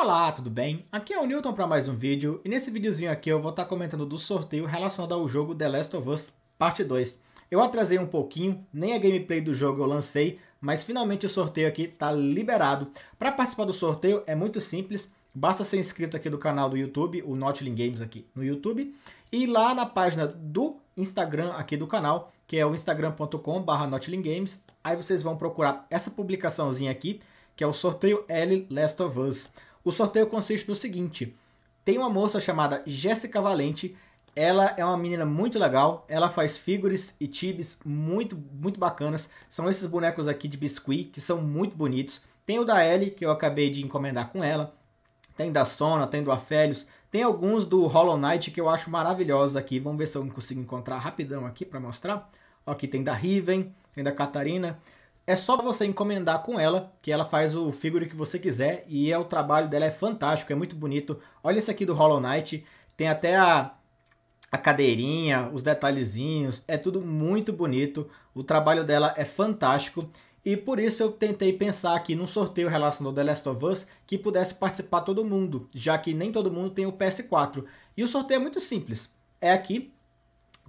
Olá, tudo bem? Aqui é o Newton para mais um vídeo e nesse videozinho aqui eu vou estar tá comentando do sorteio relacionado ao jogo The Last of Us Parte 2. Eu atrasei um pouquinho, nem a gameplay do jogo eu lancei, mas finalmente o sorteio aqui está liberado. Para participar do sorteio é muito simples, basta ser inscrito aqui do canal do YouTube, o Notling Games aqui no YouTube, e lá na página do Instagram aqui do canal, que é o instagram.com notlinggames Aí vocês vão procurar essa publicaçãozinha aqui, que é o sorteio L Last of Us. O sorteio consiste no seguinte: tem uma moça chamada Jéssica Valente. Ela é uma menina muito legal. Ela faz figures e tibes muito, muito bacanas. São esses bonecos aqui de biscuit que são muito bonitos. Tem o da Ellie, que eu acabei de encomendar com ela. Tem da Sona, tem do Afélios. Tem alguns do Hollow Knight que eu acho maravilhosos aqui. Vamos ver se eu consigo encontrar rapidão aqui para mostrar. Aqui tem da Riven, tem da Catarina. É só você encomendar com ela, que ela faz o figure que você quiser e é o trabalho dela é fantástico, é muito bonito. Olha esse aqui do Hollow Knight, tem até a, a cadeirinha, os detalhezinhos, é tudo muito bonito. O trabalho dela é fantástico e por isso eu tentei pensar aqui num sorteio relacionado ao The Last of Us que pudesse participar todo mundo, já que nem todo mundo tem o PS4. E o sorteio é muito simples. É aqui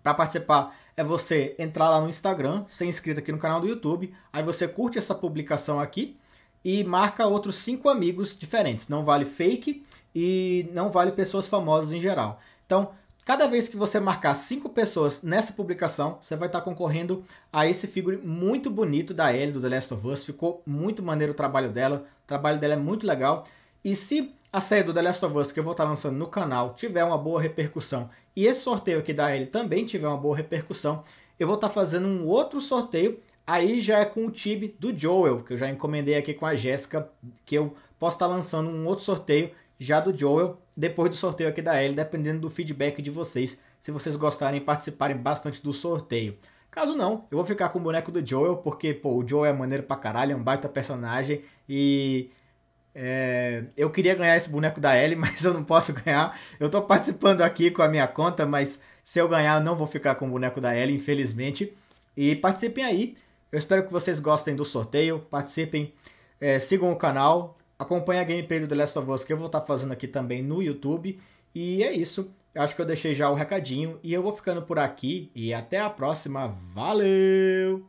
para participar é você entrar lá no Instagram, ser inscrito aqui no canal do YouTube, aí você curte essa publicação aqui e marca outros cinco amigos diferentes. Não vale fake e não vale pessoas famosas em geral. Então, cada vez que você marcar cinco pessoas nessa publicação, você vai estar tá concorrendo a esse figure muito bonito da Ellie do The Last of Us. Ficou muito maneiro o trabalho dela. O trabalho dela é muito legal. E se a série do The Last of Us que eu vou estar lançando no canal tiver uma boa repercussão e esse sorteio aqui da L também tiver uma boa repercussão, eu vou estar fazendo um outro sorteio. Aí já é com o Tibe do Joel, que eu já encomendei aqui com a Jéssica, que eu posso estar lançando um outro sorteio já do Joel, depois do sorteio aqui da Ellie, dependendo do feedback de vocês, se vocês gostarem e participarem bastante do sorteio. Caso não, eu vou ficar com o boneco do Joel, porque, pô, o Joel é maneiro pra caralho, é um baita personagem, e é, eu queria ganhar esse boneco da L, mas eu não posso ganhar. Eu tô participando aqui com a minha conta, mas se eu ganhar, eu não vou ficar com o boneco da L, infelizmente. E participem aí. Eu espero que vocês gostem do sorteio. Participem, é, sigam o canal, acompanhem a gameplay do The Last of Us que eu vou estar tá fazendo aqui também no YouTube. E é isso. Eu acho que eu deixei já o recadinho. E eu vou ficando por aqui. E até a próxima. Valeu!